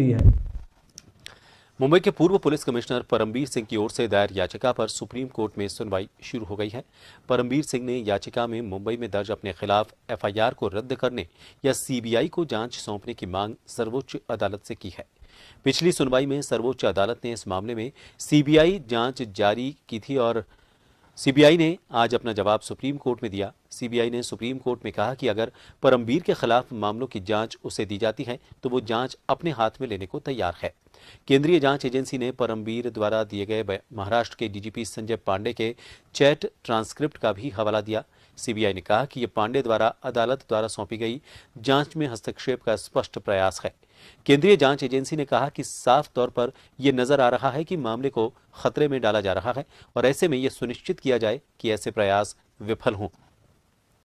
है मुंबई के पूर्व पुलिस कमिश्नर परमबीर सिंह की ओर से दायर याचिका पर सुप्रीम कोर्ट में सुनवाई शुरू हो गई है परमबीर सिंह ने याचिका में मुंबई में दर्ज अपने खिलाफ एफआईआर को रद्द करने या सीबीआई को जांच सौंपने की मांग सर्वोच्च अदालत से की है पिछली सुनवाई में सर्वोच्च अदालत ने इस मामले में सीबीआई जांच जारी की थी और सीबीआई ने आज अपना जवाब सुप्रीम कोर्ट में दिया सीबीआई ने सुप्रीम कोर्ट में कहा कि अगर परमवीर के खिलाफ मामलों की जांच उसे दी जाती है तो वो जांच अपने हाथ में लेने को तैयार है केंद्रीय जांच एजेंसी ने परमवीर द्वारा दिए गए महाराष्ट्र के डीजीपी संजय पांडे के चैट ट्रांसक्रिप्ट का भी हवाला दिया सीबीआई ने कहा कि यह पांडे द्वारा अदालत द्वारा सौंपी गई जांच में हस्तक्षेप का स्पष्ट प्रयास है केंद्रीय जांच एजेंसी ने कहा कि साफ तौर पर यह नजर आ रहा है कि मामले को खतरे में डाला जा रहा है और ऐसे में यह सुनिश्चित किया जाए कि ऐसे प्रयास विफल हों